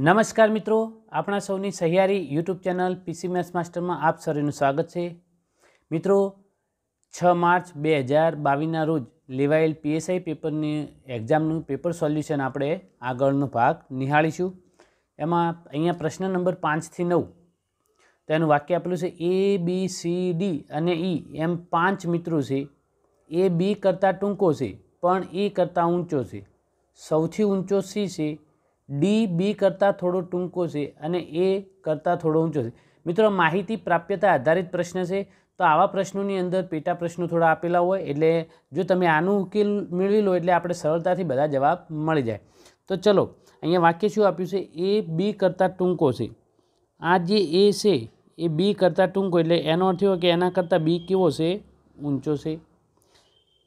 નમસ્કાર મિત્રો આપણા સૌની સહિયારી યુટ્યુબ ચેનલ પીસી મેથ્સ માસ્ટરમાં આપ સૌનું સ્વાગત છે મિત્રો છ માર્ચ બે હજાર બાવીસના રોજ લેવાયેલ પીએસઆઈ પેપરની એક્ઝામનું પેપર સોલ્યુશન આપણે આગળનો ભાગ નિહાળીશું એમાં અહીંયા પ્રશ્ન નંબર પાંચથી નવ તેનું વાક્ય આપેલું છે એ બી સી ડી અને ઈ e એમ પાંચ મિત્રો છે એ બી કરતાં ટૂંકો છે પણ ઈ e કરતાં ઊંચો છે સૌથી ઊંચો સી છે ડી બી કરતાં થોડો ટૂંકો છે અને એ કરતાં થોડો ઊંચો છે મિત્રો માહિતી પ્રાપ્યતા આધારિત પ્રશ્ન છે તો આવા પ્રશ્નોની અંદર પેટા પ્રશ્નો થોડા આપેલા હોય એટલે જો તમે આનું ઉકેલ મેળવી લો એટલે આપણે સરળતાથી બધા જવાબ મળી જાય તો ચલો અહીંયા વાક્ય શું આપ્યું છે એ બી કરતાં ટૂંકો છે આ જે એ છે એ બી કરતાં ટૂંકો એટલે એનો અર્થ એવો કે એના કરતાં બી કેવો છે ઊંચો છે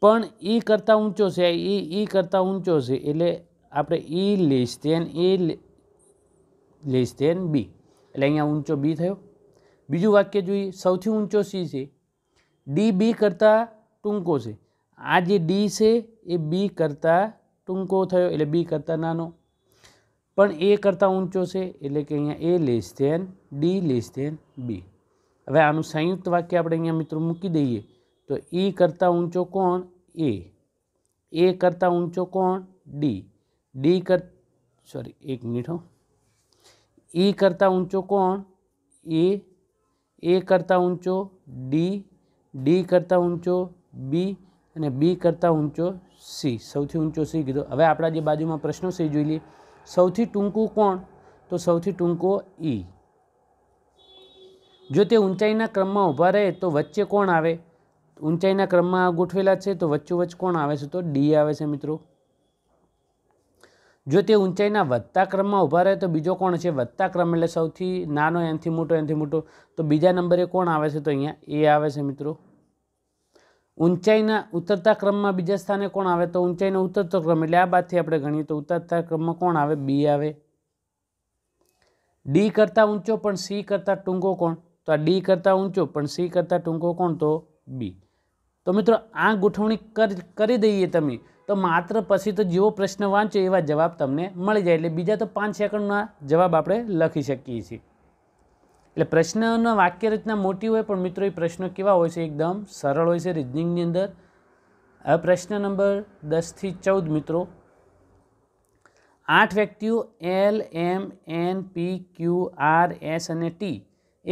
પણ ઈ e કરતાં ઊંચો છે એ ઈ e કરતાં ઊંચો છે એટલે આપણે ઈ લેસ દેન એ લેસ દેન બી એટલે અહીંયા ઊંચો બી થયો બીજું વાક્ય જોઈએ સૌથી ઊંચો સી છે ડી બી કરતાં ટૂંકો છે આ જે ડી છે એ બી કરતાં ટૂંકો થયો એટલે બી કરતાં નાનો પણ એ કરતાં ઊંચો છે એટલે કે અહીંયા A less than D less than B હવે આનું સંયુક્ત વાક્ય આપણે અહીંયા મિત્રો મૂકી દઈએ તો ઈ e કરતાં ઊંચો કોણ એ એ કરતાં ઊંચો કોણ ડી ડી કર સોરી એક મિનિટ હો ઈ e કરતાં ઊંચો કોણ એ એ કરતાં ઊંચો ડી ડી કરતાં ઊંચો બી અને બી કરતાં ઊંચો સી સૌથી ઊંચો સી કીધો હવે આપણા જે બાજુમાં પ્રશ્નો સી જોઈ લઈએ સૌથી ટૂંકું કોણ તો સૌથી ટૂંકો ઈ e. જો તે ઊંચાઈના ક્રમમાં ઊભા રહે તો વચ્ચે કોણ આવે ઊંચાઈના ક્રમમાં ગોઠવેલા છે તો વચ્ચોવચ્ચ કોણ આવે છે તો ડી આવે છે મિત્રો જો તે ઊંચાઈના વધતા ક્રમમાં ઊભા રહે તો બીજો કોણ છે વધતા ક્રમ એટલે સૌથી નાનો એનથી મોટો એનથી મોટો તો બીજા નંબરે કોણ આવે છે તો અહીંયા એ આવે છે મિત્રો ઊંચાઈના ઉતરતા ક્રમમાં બીજા સ્થાને કોણ આવે તો ઊંચાઈનો ઉતરતો ક્રમ એટલે આ બાદથી આપણે ગણીએ તો ઉતરતા ક્રમમાં કોણ આવે બી આવે ડી કરતાં ઊંચો પણ સી કરતાં ટૂંકો કોણ તો આ ડી કરતાં ઊંચો પણ સી કરતાં ટૂંકો કોણ તો બી તો મિત્રો આ ગોઠવણી કરી દઈએ તમે તો માત્ર પછી તો જેવો પ્રશ્ન વાંચો એવા જવાબ તમને મળી જાય એટલે બીજા તો પાંચ સેકન્ડના જવાબ આપણે લખી શકીએ છીએ એટલે પ્રશ્નના વાક્ય રચના મોટી હોય પણ મિત્રો એ પ્રશ્નો કેવા હોય છે એકદમ સરળ હોય છે રીઝનિંગની અંદર હવે પ્રશ્ન નંબર દસથી ચૌદ મિત્રો આઠ વ્યક્તિઓ L M N P Q R S અને ટી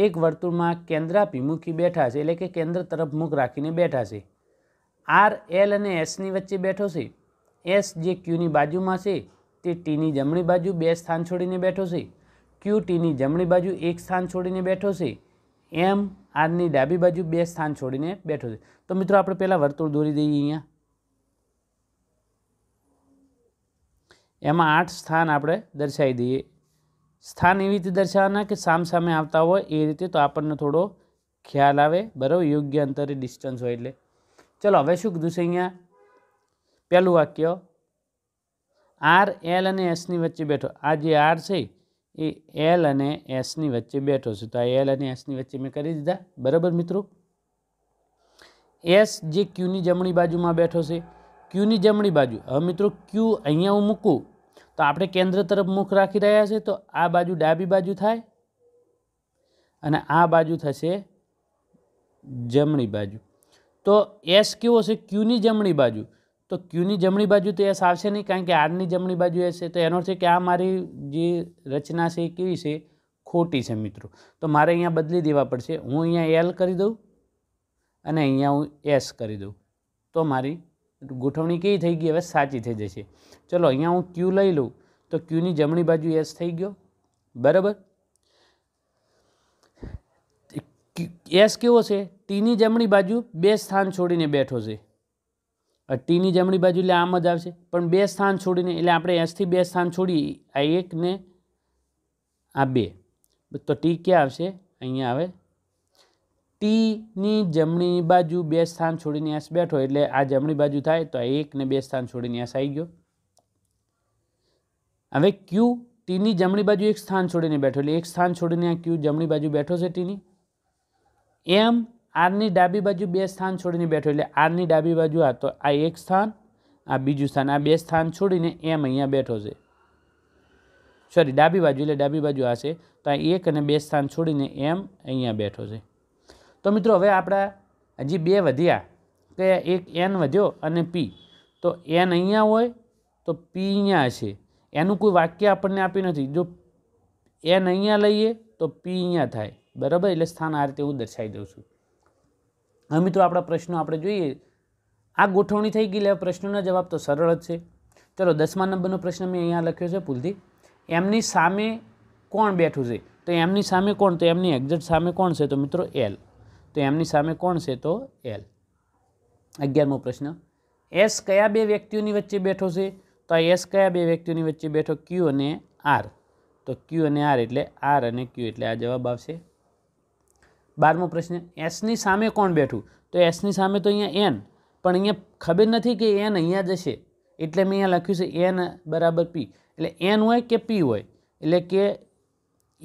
એક વર્તુળમાં કેન્દ્રાભિમુખી બેઠા છે એટલે કે કેન્દ્ર તરફ મુખ રાખીને બેઠા છે આર એલ અને એસની વચ્ચે બેઠો છે એસ જે ક્યુની બાજુમાં છે તે ટીની જમણી બાજુ બે સ્થાન છોડીને બેઠો છે ક્યુ ટીની જમણી બાજુ એક સ્થાન છોડીને બેઠો છે એમ આરની ડાબી બાજુ બે સ્થાન છોડીને બેઠો છે તો મિત્રો આપણે પહેલાં વર્તુળ દોરી દઈએ અહીંયા એમાં આઠ સ્થાન આપણે દર્શાવી દઈએ સ્થાન એવી રીતે દર્શાવવાના કે સામસામે આવતા હોય એ રીતે તો આપણને થોડો ખ્યાલ આવે બરાબર યોગ્ય અંતરે ડિસ્ટન્સ હોય એટલે ચલો હવે શું કીધું છે અહીંયા પહેલું વાક્ય આર એલ અને એસની વચ્ચે બેઠો આ જે આર છે એ એલ અને એસની વચ્ચે બેઠો છે તો આ એલ અને એસની વચ્ચે મેં કરી દીધા બરાબર મિત્રો એસ જે ક્યુની જમણી બાજુમાં બેઠો છે ક્યુની જમણી બાજુ હવે મિત્રો ક્યુ અહીંયા હું મૂકું તો આપણે કેન્દ્ર તરફ મુખ રાખી રહ્યા છે તો આ બાજુ ડાબી બાજુ થાય અને આ બાજુ થશે જમણી બાજુ તો એસ કેવો છે ક્યુની જમણી બાજુ તો ક્યુની જમણી બાજુ તો એસ આવશે નહીં કારણ કે આરની જમણી બાજુ એસ છે તો એનો છે કે આ મારી જે રચના છે એ કેવી છે ખોટી છે મિત્રો તો મારે અહીંયા બદલી દેવા પડશે હું અહીંયા એલ કરી દઉં અને અહીંયા હું એસ કરી દઉં તો મારી ગોઠવણી કેવી થઈ ગઈ હવે સાચી થઈ જશે ચલો અહીંયા હું ક્યુ લઈ લઉં તો ક્યુની જમણી બાજુ એસ થઈ ગયો બરાબર એસ કેવો છે ટીની જમણી બાજુ બે સ્થાન છોડીને બેઠો છે ટીની જમણી બાજુ એટલે આમ જ આવશે પણ બે સ્થાન છોડીને એટલે આપણે એસથી બે સ્થાન છોડી આ એક ને આ બે તો ટી ક્યાં આવશે અહીંયા આવે ટીની જમણી બાજુ બે સ્થાન છોડીને એસ બેઠો એટલે આ જમણી બાજુ થાય તો આ એક ને બે સ્થાન છોડીને એસ આવી ગયો હવે ક્યુ ટીની જમણી બાજુ એક સ્થાન છોડીને બેઠો એટલે એક સ્થાન છોડીને આ ક્યુ જમણી બાજુ બેઠો છે ટીની એમ આરની ડાબી બાજુ બે સ્થાન છોડીને બેઠો એટલે આરની ડાબી બાજુ આ તો આ એક સ્થાન આ બીજું સ્થાન આ બે સ્થાન છોડીને એમ અહીંયા બેઠો છે સોરી ડાબી બાજુ એટલે ડાબી બાજુ આ છે તો આ એક અને બે સ્થાન છોડીને એમ અહીંયા બેઠો છે તો મિત્રો હવે આપણા હજી બે વધ્યા કે એક એન વધ્યો અને પી તો એન અહીંયા હોય તો પી અહીંયા હશે એનું કોઈ વાક્ય આપણને આપ્યું નથી જો એન અહીંયા લઈએ તો પી અહીંયા થાય બરાબર એટલે સ્થાન આ રીતે હું દર્શાવી દઉં છું હવે મિત્રો આપણા પ્રશ્નો આપણે જોઈએ આ ગોઠવણી થઈ ગઈ એટલે પ્રશ્નોનો જવાબ તો સરળ જ છે ચલો દસમા નંબરનો પ્રશ્ન મેં અહીંયા લખ્યો છે ભૂલથી એમની સામે કોણ બેઠું છે તો એમની સામે કોણ તો એમની એક્ઝેક્ટ સામે કોણ છે તો મિત્રો એલ તો એમની સામે કોણ છે તો એલ અગિયારમો પ્રશ્ન એસ કયા બે વ્યક્તિઓની વચ્ચે બેઠો છે તો આ એસ કયા બે વ્યક્તિઓની વચ્ચે બેઠો ક્યુ અને આર તો ક્યુ અને આર એટલે આર અને ક્યુ એટલે આ જવાબ આવશે બારમો પ્રશ્ન એસની સામે કોણ બેઠું તો એસની સામે તો અહીંયા એન પણ અહીંયા ખબર નથી કે એન અહીંયા જશે એટલે મેં અહીંયા લખ્યું છે એન બરાબર પી એટલે એન હોય કે પી હોય એટલે કે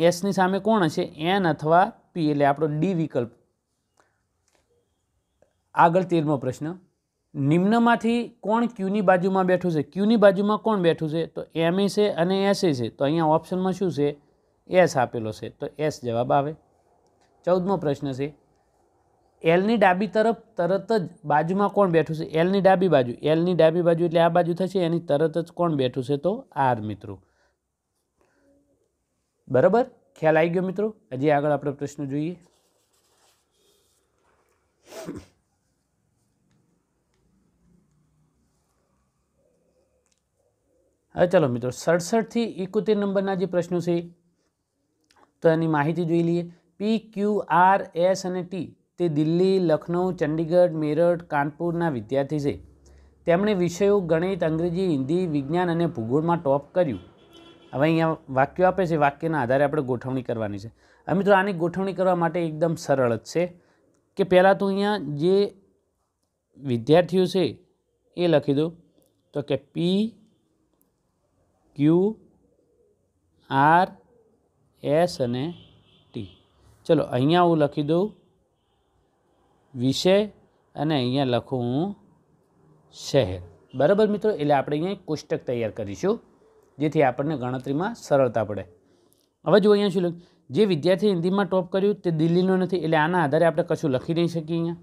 એસની સામે કોણ હશે એન અથવા પી એટલે આપણો ડી વિકલ્પ આગળ તેરમો પ્રશ્ન નિમ્નમાંથી કોણ ક્યુની બાજુમાં બેઠું છે ક્યુની બાજુમાં કોણ બેઠું છે તો એમ એ છે અને એસ એ છે તો અહીંયા ઓપ્શનમાં શું છે એસ આપેલો છે તો એસ જવાબ આવે ચૌદમો પ્રશ્ન છે એલની ડાબી તરફ તરત જ બાજુમાં કોણ બેઠું છે એલની ડાબી બાજુ એલની ડાબી બાજુ એટલે આ બાજુ થશે એની તરત જ કોણ બેઠું છે તો આર મિત્રો બરાબર ખ્યાલ આવી ગયો મિત્રો હજી આગળ આપણે પ્રશ્ન જોઈએ હવે ચલો મિત્રો સડસઠથી એકોતેર નંબરના જે પ્રશ્નો છે તો એની માહિતી જોઈ લઈએ પી ક્યુ આર એસ અને ટી તે દિલ્હી લખનઉ ચંડીગઢ મેરઠ કાનપુરના વિદ્યાર્થી છે તેમણે વિષયો ગણિત અંગ્રેજી હિન્દી વિજ્ઞાન અને ભૂગોળમાં ટોપ કર્યું હવે અહીંયા વાક્યો આપે છે વાક્યના આધારે આપણે ગોઠવણી કરવાની છે હવે મિત્રો આની ગોઠવણી કરવા માટે એકદમ સરળ જ છે કે પહેલાં તો અહીંયા જે વિદ્યાર્થીઓ છે એ લખી દો તો કે પી ક્યુ આર એસ અને ચલો અહીંયા હું લખી દઉં વિષય અને અહીંયા લખું હું શહેર બરાબર મિત્રો એટલે આપણે અહીંયા કોષ્ટક તૈયાર કરીશું જેથી આપણને ગણતરીમાં સરળતા પડે હવે જો અહીંયા શું લખ્યું જે વિદ્યાર્થી હિન્દીમાં ટોપ કર્યું તે દિલ્હીનો નથી એટલે આના આધારે આપણે કશું લખી નહીં શકીએ અહીંયા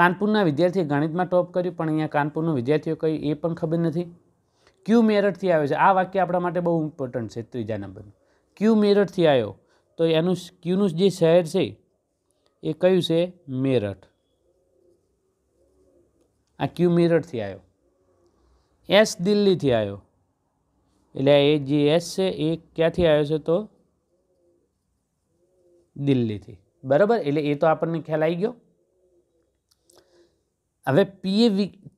કાનપુરના વિદ્યાર્થીએ ગણિતમાં ટોપ કર્યું પણ અહીંયા કાનપુરનો વિદ્યાર્થીઓ કઈ એ પણ ખબર નથી ક્યુ મેરઠથી આવ્યો છે આ વાક્ય આપણા માટે બહુ ઇમ્પોર્ટન્ટ છે ત્રીજા નંબરનું ક્યુ મેરઠથી આવ્યો તો એનું ક્યુનું જે શહેર છે એ કયું છે મેરઠ આ ક્યુ મેરઠથી આવ્યો એસ દિલ્હીથી આવ્યો એટલે એ જે એસ છે એ ક્યાંથી આવ્યો છે તો દિલ્હીથી બરાબર એટલે એ તો આપણને ખ્યાલ આવી ગયો હવે પીએ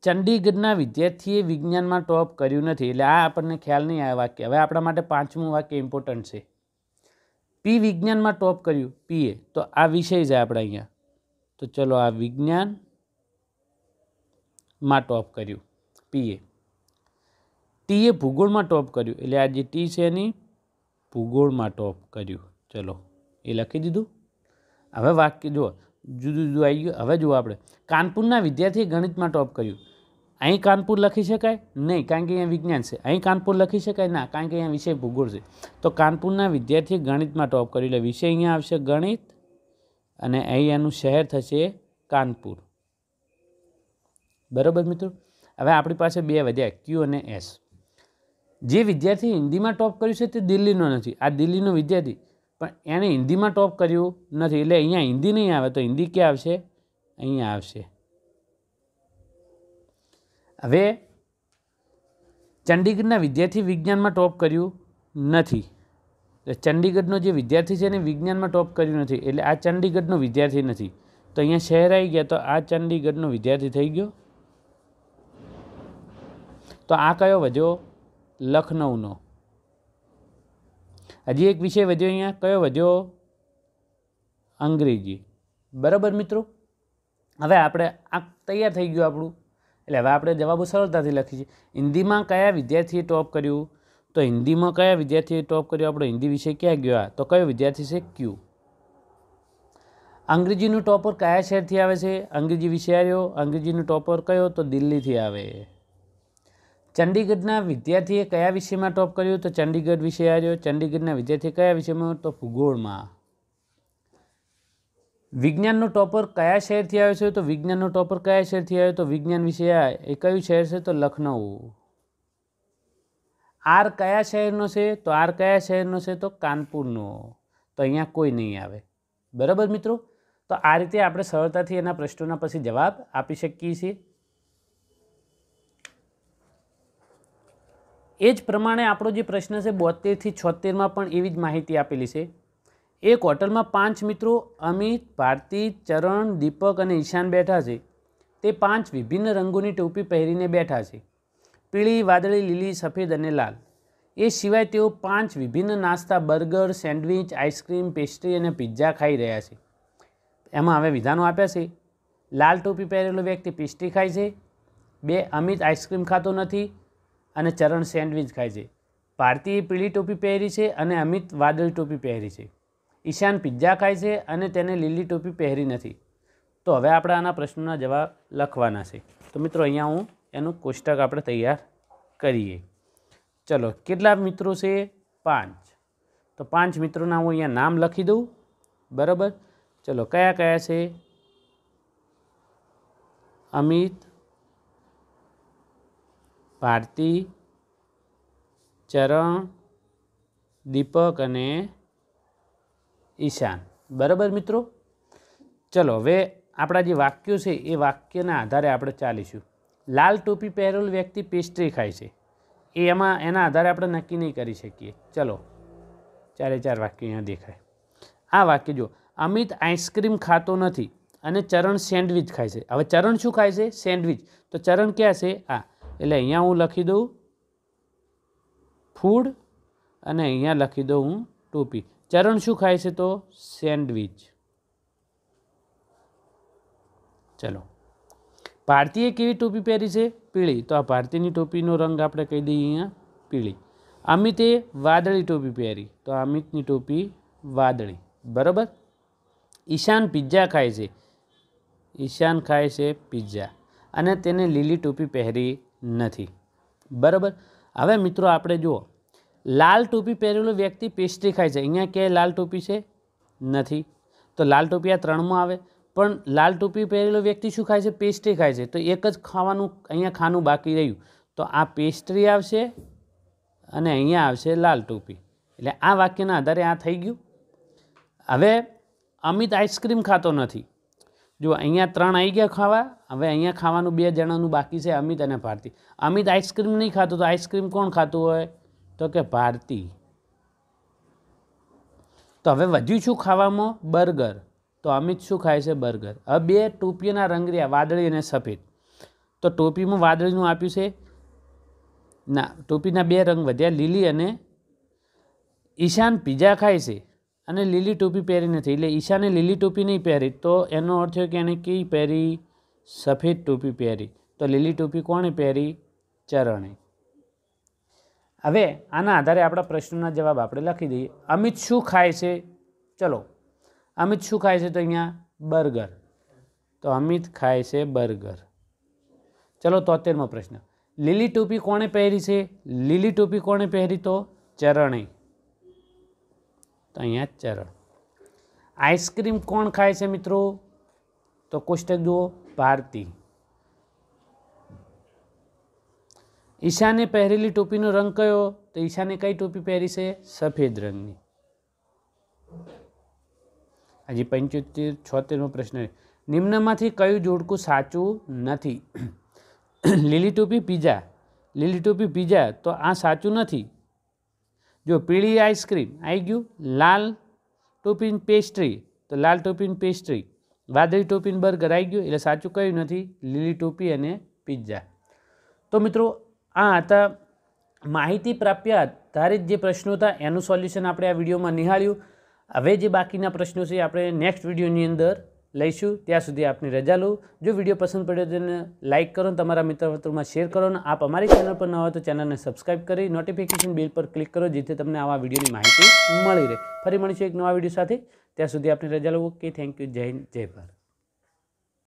ચંડીગઢના વિદ્યાર્થીએ વિજ્ઞાનમાં ટોપ કર્યું નથી એટલે આ આપણને ખ્યાલ નહીં આ વાક્ય હવે આપણા માટે પાંચમું વાક્ય ઇમ્પોર્ટન્ટ છે પી વિજ્ઞાનમાં ટોપ કર્યું પીએ તો આ વિષય છે આપણે અહીંયા તો ચલો આ વિજ્ઞાનમાં ટોપ કર્યું પીએ ટીએ ભૂગોળમાં ટોપ કર્યું એટલે આ જે ટી છે એની ભૂગોળમાં ટોપ કર્યું ચલો એ લખી દીધું હવે વાક્ય જુઓ જુદું જુદું આવી ગયું હવે જુઓ આપણે કાનપુરના વિદ્યાર્થીએ ગણિતમાં ટોપ કર્યું અહીં કાનપુર લખી શકાય નહીં કારણ કે અહીંયા વિજ્ઞાન છે અહીં કાનપુર લખી શકાય ના કારણ કે અહીંયા વિષય ભૂગોળ છે તો કાનપુરના વિદ્યાર્થીએ ગણિતમાં ટોપ કરી લે વિષય અહીંયા આવશે ગણિત અને અહીં એનું શહેર થશે કાનપુર બરાબર મિત્રો હવે આપણી પાસે બે વધ્યા ક્યુ અને એસ જે વિદ્યાર્થી હિન્દીમાં ટોપ કર્યું છે તે દિલ્હીનો નથી આ દિલ્હીનો વિદ્યાર્થી પણ એણે હિન્દીમાં ટોપ કર્યું નથી એટલે અહીંયા હિન્દી નહીં આવે તો હિન્દી ક્યાં આવશે અહીંયા આવશે હવે ચંડીગઢના વિદ્યાર્થી વિજ્ઞાનમાં ટોપ કર્યું નથી ચંડીગઢનો જે વિદ્યાર્થી છે એને વિજ્ઞાનમાં ટોપ કર્યું નથી એટલે આ ચંડીગઢનો વિદ્યાર્થી નથી તો અહીંયા શહેર આવી ગયા તો આ ચંડીગઢનો વિદ્યાર્થી થઈ ગયો તો આ કયો વધ્યો લખનઉનો હજી એક વિષય વધ્યો અહીંયા કયો વધ્યો અંગ્રેજી બરાબર મિત્રો હવે આપણે આ તૈયાર થઈ ગયું આપણું એટલે હવે આપણે જવાબો સરળતાથી લખીએ હિન્દીમાં કયા વિદ્યાર્થીએ ટોપ કર્યું તો હિન્દીમાં કયા વિદ્યાર્થીએ ટોપ કર્યું આપણો હિન્દી વિષય ક્યાં ગયો તો કયો વિદ્યાર્થી છે ક્યુ અંગ્રેજીનું ટોપર કયા શહેરથી આવે છે અંગ્રેજી વિષય આવ્યો અંગ્રેજીનું ટોપર કયો તો દિલ્હીથી આવે ચંડીગઢના વિદ્યાર્થીએ કયા વિષયમાં ટોપ કર્યું તો ચંડીગઢ વિષય આવ્યો ચંડીગઢના વિદ્યાર્થીએ કયા વિષયમાં તો ભૂગોળમાં વિજ્ઞાનનો ટોપર કયા શહેરથી આવ્યો છે તો વિજ્ઞાનનો ટોપર કયા શહેરથી આવ્યો તો વિજ્ઞાન વિષય એ કયું શહેર છે તો લખનઉ આર કયા શહેરનો છે તો આર કયા શહેરનો છે તો કાનપુરનો તો અહીંયા કોઈ નહીં આવે બરાબર મિત્રો તો આ રીતે આપણે સરળતાથી એના પ્રશ્નોના પછી જવાબ આપી શકીએ છીએ એ જ પ્રમાણે આપણો જે પ્રશ્ન છે બોતેરથી છોતેરમાં પણ એવી જ માહિતી આપેલી છે એક હોટલમાં પાંચ મિત્રો અમિત ભારતી ચરણ દીપક અને ઈશાન બેઠા છે તે પાંચ વિભિન્ન રંગોની ટોપી પહેરીને બેઠા છે પીળી વાદળી લીલી સફેદ અને લાલ એ સિવાય તેઓ પાંચ વિભિન્ન નાસ્તા બર્ગર સેન્ડવિચ આઈસ્ક્રીમ પેસ્ટ્રી અને પિઝ્ઝા ખાઈ રહ્યા છે એમાં હવે વિધાનો આપ્યા છે લાલ ટોપી પહેરેલો વ્યક્તિ પેસ્ટ્રી ખાય છે બે અમિત આઈસ્ક્રીમ ખાતો નથી અને ચરણ સેન્ડવિચ ખાય છે ભારતીએ પીળી ટોપી પહેરી છે અને અમિત વાદળી ટોપી પહેરી છે ઈશાન પિત્ઝા ખાય છે અને તેને લીલી ટોપી પહેરી નથી તો હવે આપણે આના પ્રશ્નના જવાબ લખવાના છે તો મિત્રો અહીંયા હું એનું કોષ્ટક આપણે તૈયાર કરીએ ચલો કેટલા મિત્રો છે પાંચ તો પાંચ મિત્રોના હું અહીંયા નામ લખી દઉં બરાબર ચલો કયા કયા છે અમિત ભારતી ચરણ દીપક અને ઈશાન બરાબર મિત્રો ચલો હવે આપણા જે વાક્યો છે એ વાક્યના આધારે આપણે ચાલીશું લાલ ટોપી પહેરેલ વ્યક્તિ પેસ્ટ્રી ખાય છે એ એમાં એના આધારે આપણે નક્કી નહીં કરી શકીએ ચલો ચારે ચાર વાક્ય અહીંયા દેખાય આ વાક્ય જો અમિત આઈસ્ક્રીમ ખાતો નથી અને ચરણ સેન્ડવિચ ખાય છે હવે ચરણ શું ખાય છે સેન્ડવિચ તો ચરણ ક્યાં છે આ એટલે અહીંયા હું લખી દઉં ફૂડ અને અહીંયા લખી દઉં હું ટોપી ચરણ શું ખાય છે તો સેન્ડવિચ ચલો ભારતીએ કેવી ટોપી પહેરી છે પીળી તો આ ભારતીયની ટોપીનો રંગ આપણે કહી દઈએ અહીંયા પીળી અમિતે વાદળી ટોપી પહેરી તો અમિતની ટોપી વાદળી બરાબર ઈશાન પિઝા ખાય છે ઈશાન ખાય છે પિઝા અને તેને લીલી ટોપી પહેરી નથી બરાબર હવે મિત્રો આપણે જુઓ લાલ ટોપી પહેરેલો વ્યક્તિ પેસ્ટ્રી ખાય છે અહીંયા ક્યાંય લાલ ટોપી છે નથી તો લાલ ટોપી આ ત્રણમાં આવે પણ લાલ ટોપી પહેરેલો વ્યક્તિ શું ખાય છે પેસ્ટ્રી ખાય છે તો એક જ ખાવાનું અહીંયા ખાનું બાકી રહ્યું તો આ પેસ્ટ્રી આવશે અને અહીંયા આવશે લાલ ટોપી એટલે આ વાક્યના આધારે આ થઈ ગયું હવે અમિત આઈસ્ક્રીમ ખાતો નથી જો અહીંયા ત્રણ આવી ગયા ખાવા હવે અહીંયા ખાવાનું બે જણાનું બાકી છે અમિત અને ભારતી અમિત આઈસ્ક્રીમ નહીં ખાતો તો આઈસ્ક્રીમ કોણ ખાતું હોય તો કે ભારતી તો હવે વધ્યું શું ખાવામાં બર્ગર તો અમિત શું ખાય છે બર્ગર હવે બે ટોપીઓના રંગ રહ્યા વાદળી અને સફેદ તો ટોપીમાં વાદળીનું આપ્યું છે ના ટોપીના બે રંગ વધ્યા લીલી અને ઈશાન પીઝા ખાય છે અને લીલી ટોપી પહેરી નથી એટલે ઈશાને લીલી ટોપી નહીં પહેરી તો એનો અર્થ થયો કે એણે કઈ પહેરી સફેદ ટોપી પહેરી તો લીલી ટોપી કોણે પહેરી ચરણે હવે આના આધારે આપણા પ્રશ્નના જવાબ આપણે લખી દઈએ અમિત શું ખાય છે ચલો અમિત શું ખાય છે તો અહીંયા બર્ગર તો અમિત ખાય છે બર્ગર ચલો તોતેરમો પ્રશ્ન લીલી ટોપી કોણે પહેરી છે લીલી ટોપી કોણે પહેરી તો ચરણે તો અહીંયા ચરણ આઈસ્ક્રીમ કોણ ખાય છે મિત્રો તો કોષ્ટક જુઓ ભારતી ઈશાને પહેરેલી ટોપીનો રંગ કયો તો ઈશાને કઈ ટોપી પહેરી છે સફેદ રંગની હજી પંચોતેર છોતેરમો પ્રશ્ન નિમ્નમાંથી કયું જોડકું સાચું નથી લીલી ટોપી પીઝા લીલી ટોપી પીઝા તો આ સાચું નથી જો પીળી આઈસ્ક્રીમ આવી ગયું લાલ ટોપીન પેસ્ટ્રી તો લાલ ટોપીન પેસ્ટ્રી વાદળી ટોપીન બર્ગર આવી ગયું એટલે સાચું કયું નથી લીલી ટોપી અને પીઝા તો મિત્રો આ હતા માહિતી પ્રાપ્ય આધારિત જે પ્રશ્નો હતા એનું સોલ્યુશન આપણે આ વિડીયોમાં નિહાળ્યું હવે જે બાકીના પ્રશ્નો છે આપણે નેક્સ્ટ વિડીયોની અંદર લઈશું ત્યાં સુધી આપની રજા લઉં જો વિડીયો પસંદ પડ્યો તો એને લાઇક કરો તમારા મિત્ર મિત્રોમાં શેર કરો અને આપ અમારી ચેનલ પર ન હોય તો ચેનલને સબસ્ક્રાઇબ કરી નોટિફિકેશન બેલ પર ક્લિક કરો જેથી તમને આવા વિડીયોની માહિતી મળી રહે ફરી મળીશું એક નવા વિડીયો સાથે ત્યાં સુધી આપની રજા લઉં ઓકે થેન્ક યુ જય જય ભારત